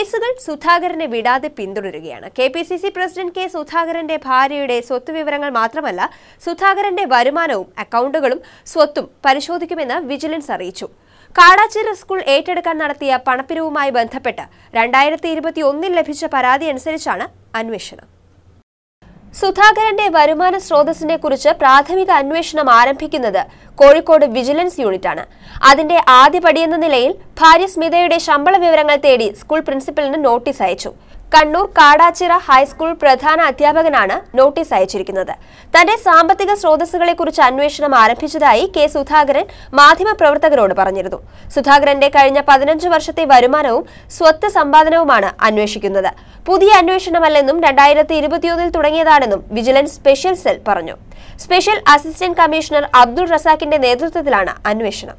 കേസുകൾ സുധാകരനെ വിടാതെ പിന്തുടരുകയാണ് K P C C president K സുധാകരന്റെ ഭാര്യയുടെ സ്വത്ത് വിവരങ്ങൾ മാത്രമല്ല സുധാകരന്റെ വരുമാനവും അക്കൗണ്ടുകളും സ്വത്തും പരിശോധിക്കുമെന്ന് വിജിലൻസ് അറിയിച്ചു കാടാച്ചിറ സ്കൂൾ ഏറ്റെടുക്കാൻ നടത്തിയ പണപ്പിരിവുമായി ബന്ധപ്പെട്ട് രണ്ടായിരത്തി ഇരുപത്തി ഒന്നിൽ ലഭിച്ച പരാതി അനുസരിച്ചാണ് അന്വേഷണം സുധാകരന്റെ വരുമാന സ്രോതസ്സിനെ കുറിച്ച് പ്രാഥമിക അന്വേഷണം ആരംഭിക്കുന്നത് കോഴിക്കോട് വിജിലൻസ് യൂണിറ്റാണ് അതിന്റെ ആദ്യപടിയെന്ന നിലയിൽ ഭാര്യ സ്മിതയുടെ ശമ്പള വിവരങ്ങൾ തേടി സ്കൂൾ പ്രിൻസിപ്പലിന് നോട്ടീസ് അയച്ചു കണ്ണൂർ കാടാച്ചിറ ഹൈസ്കൂൾ പ്രധാന അധ്യാപകനാണ് നോട്ടീസ് അയച്ചിരിക്കുന്നത് തന്റെ സാമ്പത്തിക സ്രോതസ്സുകളെക്കുറിച്ച് അന്വേഷണം ആരംഭിച്ചതായി കെ സുധാകരൻ മാധ്യമപ്രവർത്തകരോട് പറഞ്ഞിരുന്നു സുധാകരന്റെ കഴിഞ്ഞ പതിനഞ്ച് വർഷത്തെ വരുമാനവും സ്വത്ത് സമ്പാദനവുമാണ് അന്വേഷിക്കുന്നത് പുതിയ അന്വേഷണമല്ലെന്നും രണ്ടായിരത്തി ഇരുപത്തിയൊന്നിൽ തുടങ്ങിയതാണെന്നും വിജിലൻസ് സ്പെഷ്യൽ സെൽ പറഞ്ഞു സ്പെഷ്യൽ അസിസ്റ്റന്റ് കമ്മീഷണർ അബ്ദുൾ റസാക്കിന്റെ നേതൃത്വത്തിലാണ് അന്വേഷണം